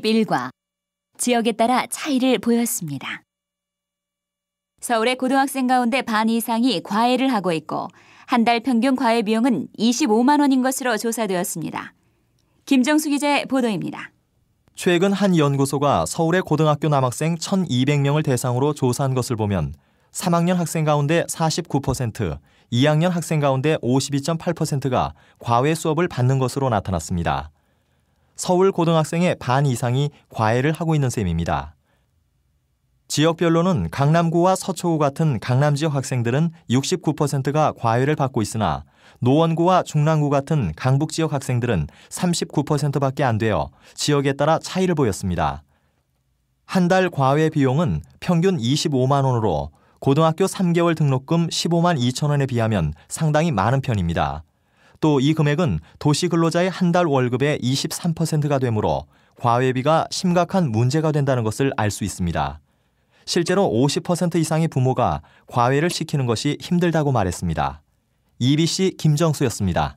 11과 지역에 따라 차이를 보였습니다. 서울의 고등학생 가운데 반 이상이 과외를 하고 있고 한 달 평균 과외 비용은 25만 원인 것으로 조사되었습니다. 김정수 기자의 보도입니다. 최근 한 연구소가 서울의 고등학교 남학생 1,200명을 대상으로 조사한 것을 보면 3학년 학생 가운데 49%, 2학년 학생 가운데 52.8%가 과외 수업을 받는 것으로 나타났습니다. 서울 고등학생의 반 이상이 과외를 하고 있는 셈입니다. 지역별로는 강남구와 서초구 같은 강남 지역 학생들은 69%가 과외를 받고 있으나 노원구와 중랑구 같은 강북 지역 학생들은 39%밖에 안 되어 지역에 따라 차이를 보였습니다. 한 달 과외 비용은 평균 25만 원으로 고등학교 3개월 등록금 15만 2천 원에 비하면 상당히 많은 편입니다. 또이 금액은 도시 근로자의 한 달 월급의 23%가 되므로 과외비가 심각한 문제가 된다는 것을 알 수 있습니다. 실제로 50% 이상의 부모가 과외를 시키는 것이 힘들다고 말했습니다. EBC 김정수였습니다.